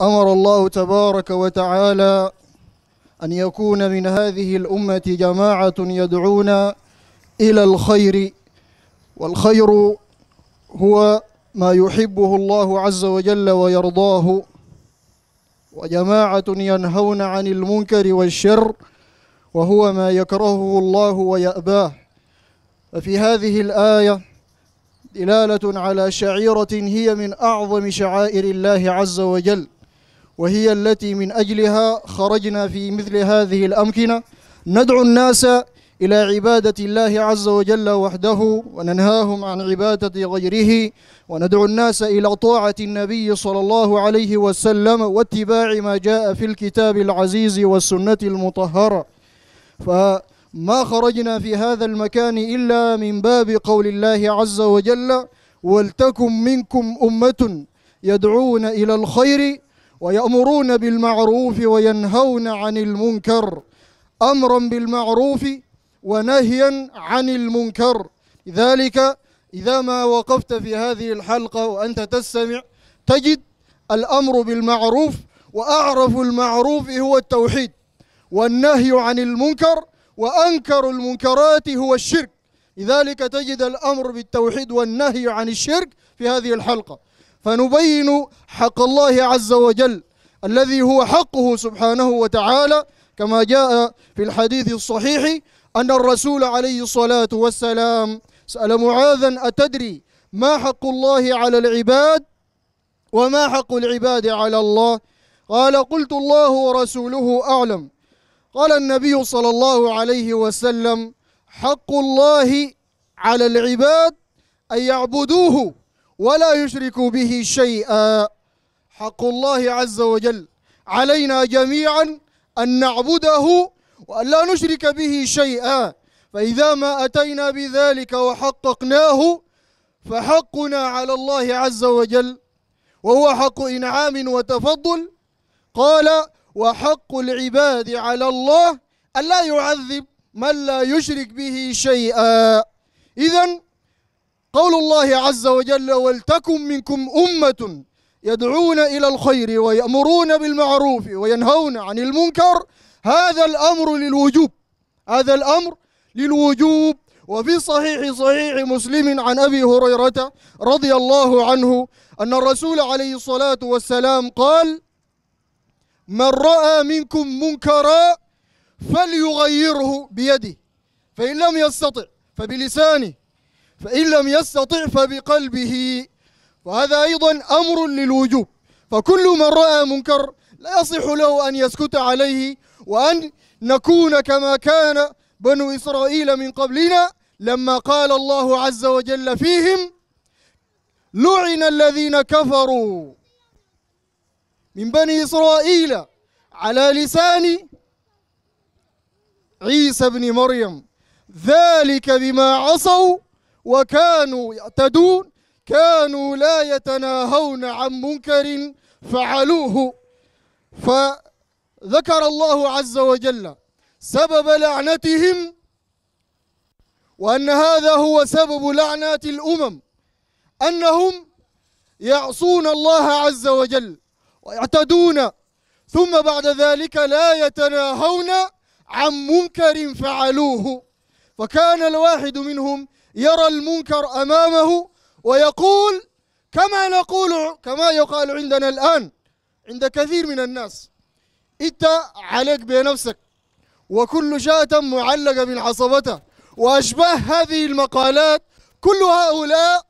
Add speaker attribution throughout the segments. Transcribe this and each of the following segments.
Speaker 1: أمر الله تبارك وتعالى أن يكون من هذه الأمة جماعة يدعون إلى الخير والخير هو ما يحبه الله عز وجل ويرضاه وجماعة ينهون عن المنكر والشر وهو ما يكرهه الله ويأباه ففي هذه الآية دلالة على شعيرة هي من أعظم شعائر الله عز وجل وهي التي من أجلها خرجنا في مثل هذه الأمكنة ندعو الناس إلى عبادة الله عز وجل وحده وننهاهم عن عبادة غيره وندعو الناس إلى طاعة النبي صلى الله عليه وسلم واتباع ما جاء في الكتاب العزيز والسنة المطهرة فما خرجنا في هذا المكان إلا من باب قول الله عز وجل ولتكن منكم أمة يدعون إلى الخير ويأمرون بالمعروف وينهون عن المنكر أمرا بالمعروف ونهيا عن المنكر لذلك إذا ما وقفت في هذه الحلقة وأنت تستمع تجد الأمر بالمعروف وأعرف المعروف هو التوحيد والنهي عن المنكر وأنكر المنكرات هو الشرك لذلك تجد الأمر بالتوحيد والنهي عن الشرك في هذه الحلقة فنبين حق الله عز وجل الذي هو حقه سبحانه وتعالى كما جاء في الحديث الصحيح أن الرسول عليه الصلاة والسلام سأل معاذا أتدري ما حق الله على العباد وما حق العباد على الله قال قلت الله ورسوله أعلم قال النبي صلى الله عليه وسلم حق الله على العباد أن يعبدوه ولا يشرك به شيئا حق الله عز وجل علينا جميعا أن نعبده وأن لا نشرك به شيئا فإذا ما أتينا بذلك وحققناه فحقنا على الله عز وجل وهو حق إنعام وتفضل قال وحق العباد على الله ألا يعذب من لا يشرك به شيئا إذا قول الله عز وجل ولتكن منكم أمة يدعون إلى الخير ويأمرون بالمعروف وينهون عن المنكر هذا الأمر للوجوب هذا الأمر للوجوب وفي صحيح صحيح مسلم عن أبي هريرة رضي الله عنه أن الرسول عليه الصلاة والسلام قال من رأى منكم منكرا فليغيره بيده فإن لم يستطع فبلسانه فإن لم يستطع فبقلبه وهذا أيضا أمر للوجوب فكل من رأى منكر لا يصح له أن يسكت عليه وأن نكون كما كان بنو إسرائيل من قبلنا لما قال الله عز وجل فيهم لعن الذين كفروا من بني إسرائيل على لسان عيسى بن مريم ذلك بما عصوا وكانوا يعتدون كانوا لا يتناهون عن منكر فعلوه فذكر الله عز وجل سبب لعنتهم وأن هذا هو سبب لعنة الأمم أنهم يعصون الله عز وجل ويعتدون ثم بعد ذلك لا يتناهون عن منكر فعلوه فكان الواحد منهم يرى المنكر أمامه ويقول كما نقول كما يقال عندنا الآن عند كثير من الناس أنت عليك بنفسك وكل شاة معلقة من عصبتها وأشباه هذه المقالات كل هؤلاء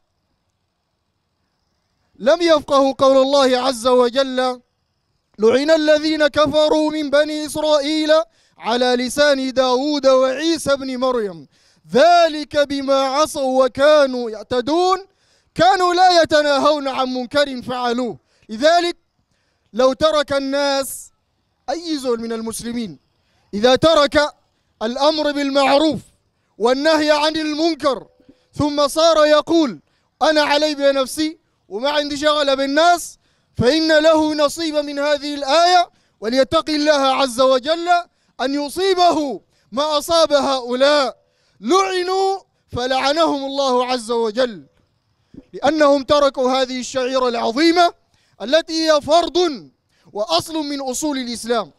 Speaker 1: لم يفقهوا قول الله عز وجل لعن الذين كفروا من بني إسرائيل على لسان داود وعيسى بن مريم ذلك بما عصوا وكانوا يعتدون كانوا لا يتناهون عن منكر فعلوه لذلك لو ترك الناس أي زول من المسلمين إذا ترك الأمر بالمعروف والنهي عن المنكر ثم صار يقول أنا علي بنفسي وما عندي شغل بالناس فإن له نصيب من هذه الآية وليتقي الله عز وجل أن يصيبه ما أصاب هؤلاء لعنوا فلعنهم الله عز وجل لأنهم تركوا هذه الشعيرة العظيمة التي هي فرض وأصل من أصول الإسلام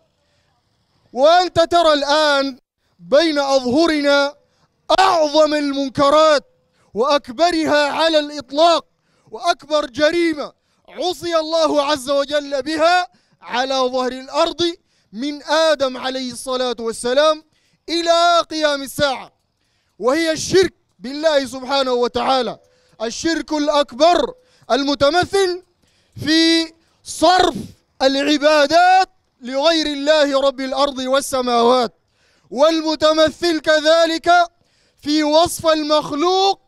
Speaker 1: وأنت ترى الآن بين أظهرنا أعظم المنكرات وأكبرها على الإطلاق وأكبر جريمة عصي الله عز وجل بها على ظهر الأرض من آدم عليه الصلاة والسلام إلى قيام الساعة وهي الشرك بالله سبحانه وتعالى الشرك الأكبر المتمثل في صرف العبادات لغير الله رب الأرض والسماوات والمتمثل كذلك في وصف المخلوق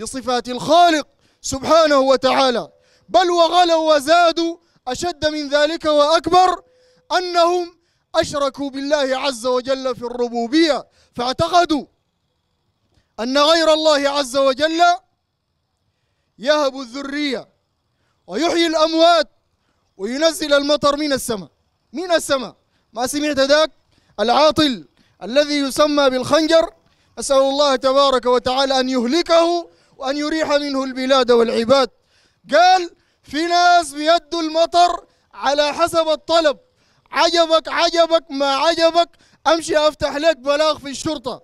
Speaker 1: بصفات الخالق سبحانه وتعالى بل وغلوا وزادوا أشد من ذلك وأكبر أنهم أشركوا بالله عز وجل في الربوبية فاعتقدوا أن غير الله عز وجل يهب الذرية ويحيي الأموات وينزل المطر من السماء من السماء ما سمعت ذاك العاطل الذي يسمى بالخنجر أسأل الله تبارك وتعالى أن يهلكه وأن يريح منه البلاد والعباد قال في ناس بيد المطر على حسب الطلب عجبك عجبك ما عجبك أمشي أفتح لك بلاغ في الشرطة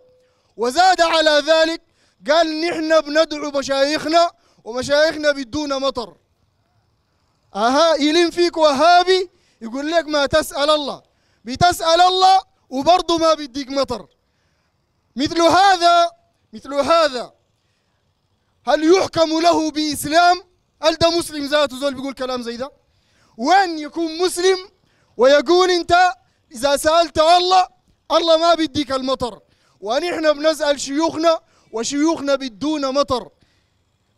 Speaker 1: وزاد على ذلك قال نحن بندعو مشايخنا ومشايخنا بدون مطر اها يلين فيك وهابي يقول لك ما تسأل الله بتسأل الله وبرضه ما بديك مطر مثل هذا مثل هذا هل يحكم له بإسلام هل ده مسلم ذاته زول بيقول كلام زي ده وين يكون مسلم ويقول انت إذا سألت الله الله ما بديك المطر ونحن بنسأل شيوخنا وشيوخنا بدون مطر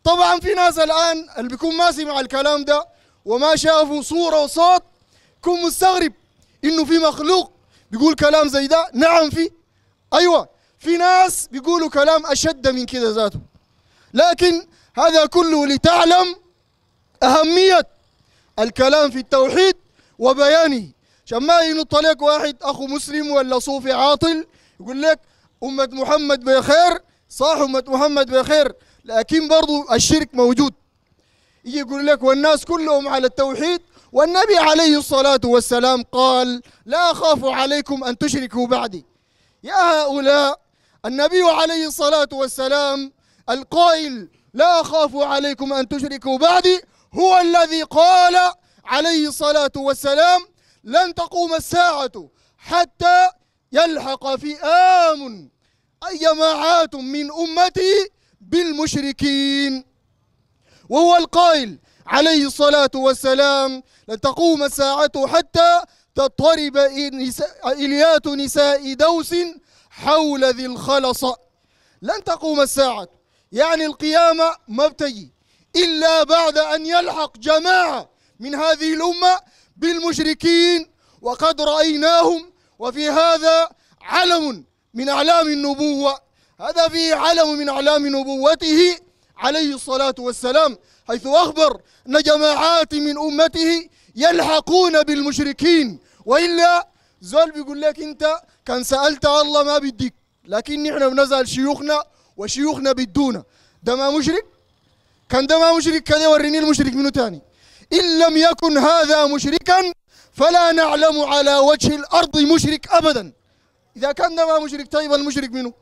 Speaker 1: طبعا في ناس الآن اللي بيكون ما سمع الكلام ده وما شافوا صورة وصوت كن مستغرب إنه في مخلوق بيقول كلام زي ده نعم في أيوة في ناس بيقولوا كلام أشد من كده ذاته لكن هذا كله لتعلم أهمية الكلام في التوحيد وبيانه عشان ما ينط عليك واحد أخو مسلم ولا صوفي عاطل يقول لك أمة محمد بخير صح أمة محمد بخير لكن برضو الشرك موجود يجي يقول لك والناس كلهم على التوحيد والنبي عليه الصلاة والسلام قال لا أخاف عليكم أن تشركوا بعدي يا هؤلاء النبي عليه الصلاة والسلام القائل لا أخاف عليكم أن تشركوا بعدي هو الذي قال عليه الصلاة والسلام لن تقوم الساعة حتى يلحق فئام أي جماعات من أمتي بالمشركين وهو القائل عليه الصلاة والسلام لن تقوم الساعة حتى تضطرب إليات نساء دوس حول ذي الخلص لن تقوم الساعة يعني القيامة ما بتجي إلا بعد أن يلحق جماعة من هذه الأمة بالمشركين وقد رأيناهم وفي هذا علم من أعلام النبوة هذا فيه علم من أعلام نبوته عليه الصلاة والسلام حيث أخبر أن جماعات من أمته يلحقون بالمشركين وإلا زول بيقول لك أنت كان سألت الله ما بديك لكن نحن بنزعل شيوخنا وشيوخنا بدونا ده ما مشرك كان ده ما مشرك كذا وريني المشرك منه تاني إن لم يكن هذا مشركا فلا نعلم على وجه الأرض مشرك أبدا إذا كان ده ما مشرك طيب المشرك منه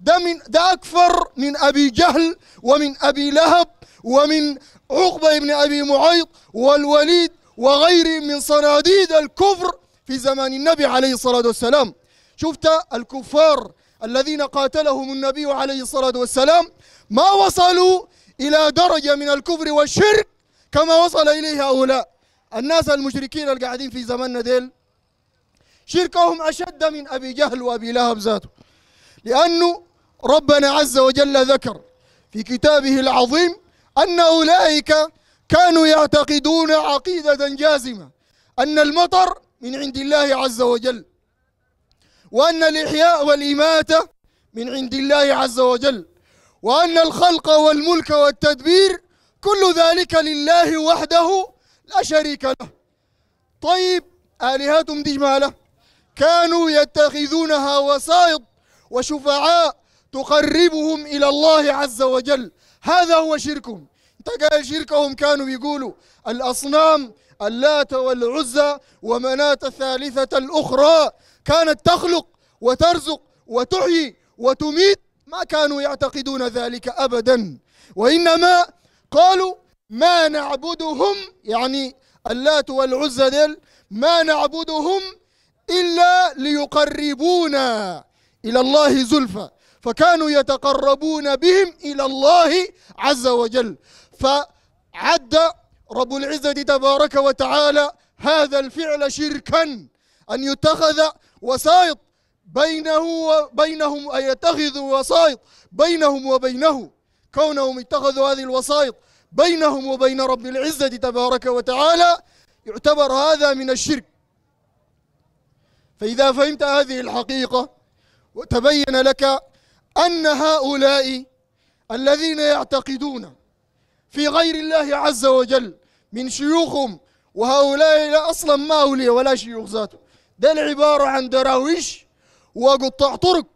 Speaker 1: ده من ده أكفر من أبي جهل ومن أبي لهب ومن عقبة بن أبي معيط والوليد وغير من صناديد الكفر في زمان النبي عليه الصلاة والسلام شفت الكفار الذين قاتلهم النبي عليه الصلاة والسلام ما وصلوا إلى درجة من الكفر والشرك كما وصل إليه هؤلاء الناس المشركين اللي قاعدين في زماننا ديل شركهم أشد من أبي جهل وأبي لهب ذاته لأنه ربنا عز وجل ذكر في كتابه العظيم أن أولئك كانوا يعتقدون عقيدة جازمة أن المطر من عند الله عز وجل وأن الإحياء والإماتة من عند الله عز وجل وأن الخلق والملك والتدبير كل ذلك لله وحده لا شريك له طيب آلهتهم دي مالة كانوا يتخذونها وسائط وشفعاء تقربهم إلى الله عز وجل هذا هو شركهم تقال شركهم كانوا يقولوا الأصنام اللات والعزى ومناة الثالثة الأخرى كانت تخلق وترزق وتحيي وتميت ما كانوا يعتقدون ذلك أبدا وإنما قالوا ما نعبدهم يعني اللات والعزى ديل ما نعبدهم إلا ليقربونا إلى الله زلفى فكانوا يتقربون بهم إلى الله عز وجل فعد رب العزة تبارك وتعالى هذا الفعل شركا أن يتخذ وسائط بينه وبينهم أن يتخذوا وسائط بينهم وبينه كونهم اتخذوا هذه الوسائط بينهم وبين رب العزة تبارك وتعالى يعتبر هذا من الشرك فإذا فهمت هذه الحقيقة وتبين لك أن هؤلاء الذين يعتقدون في غير الله عز وجل من شيوخهم وهؤلاء لا أصلا ما أولي ولا شيوخ ذاته دل عبارة عن دراويش وقطاع طرق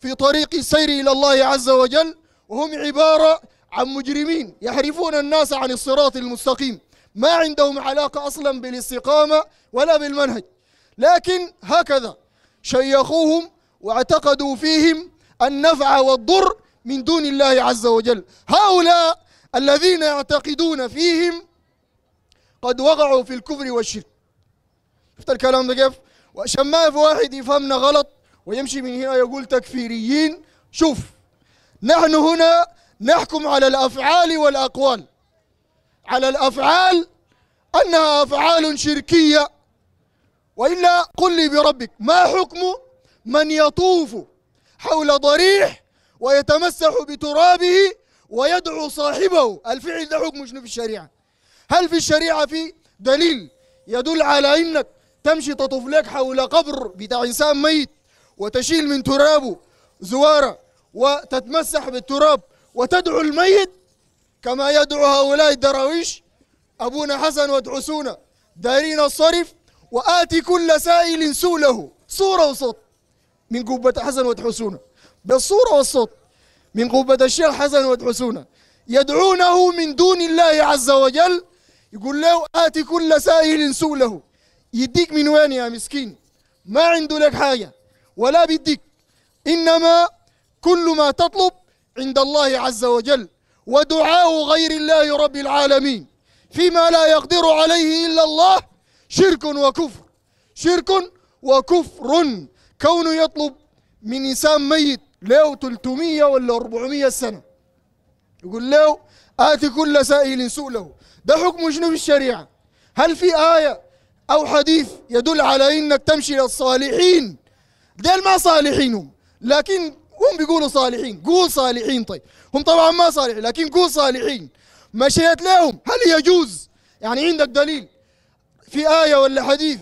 Speaker 1: في طريق السير إلى الله عز وجل وهم عبارة عن مجرمين يحرفون الناس عن الصراط المستقيم ما عندهم علاقة أصلا بالاستقامة ولا بالمنهج لكن هكذا شيخوهم واعتقدوا فيهم النفع والضر من دون الله عز وجل هؤلاء الذين يعتقدون فيهم قد وقعوا في الكفر والشرك شفت الكلام ده كيف وعشان ما في واحد يفهمنا غلط ويمشي من هنا يقول تكفيريين شوف نحن هنا نحكم على الأفعال والأقوال على الأفعال أنها أفعال شركية وإلا قل لي بربك ما حكم من يطوف حول ضريح ويتمسح بترابه ويدعو صاحبه الفعل ده حكم شنو في الشريعة هل في الشريعة في دليل يدل على أنك تمشي تطوف لك حول قبر بتاع إنسان ميت وتشيل من ترابه زوارة وتتمسح بالتراب وتدعو الميت كما يدعو هؤلاء الدراويش أبونا حسن وادعسونا دارين الصرف وآتي كل سائل سوله صورة وصوت من قبة حسن وادحسونا بالصورة والصوت من قبة الشيخ حسن وادحسونا يدعونه من دون الله عز وجل يقول له آتي كل سائل سوله يديك من وين يا مسكين ما عنده لك حاجة ولا بيديك إنما كل ما تطلب عند الله عز وجل ودعاء غير الله رب العالمين فيما لا يقدر عليه إلا الله شرك وكفر شرك وكفر كونه يطلب من إنسان ميت له 300 ولا 400 سنة يقول له آتي كل سائل سؤله ده حكم شنو في الشريعة هل في آية أو حديث يدل على إنك تمشي للصالحين ديل ما صالحينهم لكن هم بيقولوا صالحين قول صالحين طيب هم طبعا ما صالحين لكن قول صالحين مشيت لهم هل يجوز يعني عندك دليل في آية ولا حديث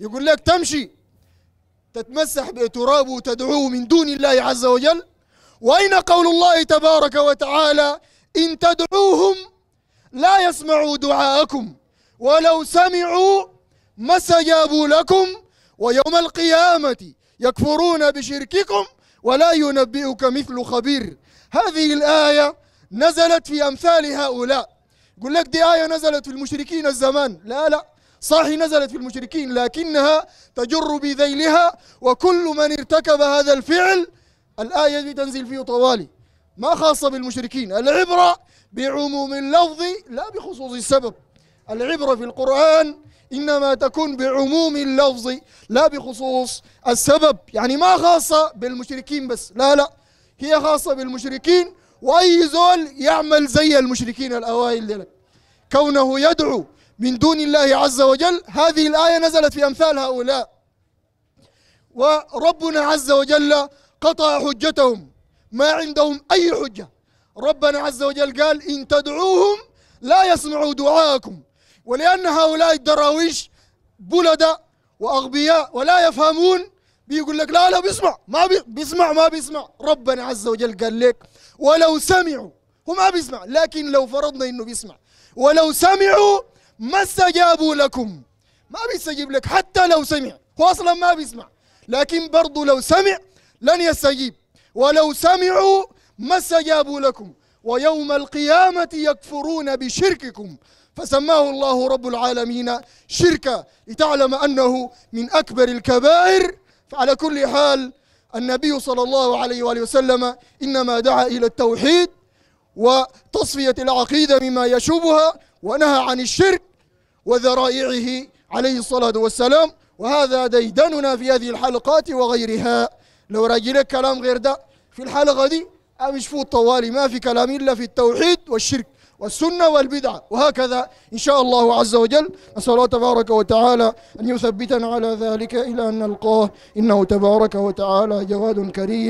Speaker 1: يقول لك تمشي تتمسح بترابه وتدعوه من دون الله عز وجل وأين قول الله تبارك وتعالى إن تدعوهم لا يسمعوا دعاءكم ولو سمعوا ما استجابوا لكم ويوم القيامة يكفرون بشرككم ولا ينبئك مثل خبير هذه الآية نزلت في أمثال هؤلاء يقول لك دي آية نزلت في المشركين الزمان لا لا صحيح نزلت في المشركين لكنها تجر بذيلها وكل من ارتكب هذا الفعل الآية دي تنزل فيه طوالي ما خاصة بالمشركين العبرة بعموم اللفظ لا بخصوص السبب العبرة في القرآن إنما تكون بعموم اللفظ لا بخصوص السبب يعني ما خاصة بالمشركين بس لا لا هي خاصة بالمشركين وأي زول يعمل زي المشركين الأوائل دلك كونه يدعو من دون الله عز وجل هذه الآية نزلت في أمثال هؤلاء وربنا عز وجل قطع حجتهم ما عندهم أي حجة ربنا عز وجل قال إن تدعوهم لا يسمعوا دعاءكم ولأن هؤلاء الدراويش بلدة وأغبياء ولا يفهمون بيقول لك لا لا بيسمع ما بي بيسمع ما بيسمع ربنا عز وجل قال لك ولو سمعوا هو ما بيسمع لكن لو فرضنا انه بيسمع ولو سمعوا ما استجابوا لكم ما بيستجيب لك حتى لو سمع هو اصلا ما بيسمع لكن برضه لو سمع لن يستجيب ولو سمعوا ما استجابوا لكم ويوم القيامة يكفرون بشرككم فسماه الله رب العالمين شركا لتعلم أنه من أكبر الكبائر فعلى كل حال النبي صلى الله عليه وآله وسلم إنما دعا إلى التوحيد وتصفية العقيدة مما يشوبها ونهى عن الشرك وذرائعه عليه الصلاة والسلام وهذا ديدننا في هذه الحلقات وغيرها لو راجلك كلام غير ده في الحلقة دي مش فوت طوالي ما في كلام إلا في التوحيد والشرك والسنة والبدعة وهكذا إن شاء الله عز وجل نسأل الله تبارك وتعالى أن يثبتنا على ذلك إلى أن نلقاه إنه تبارك وتعالى جواد كريم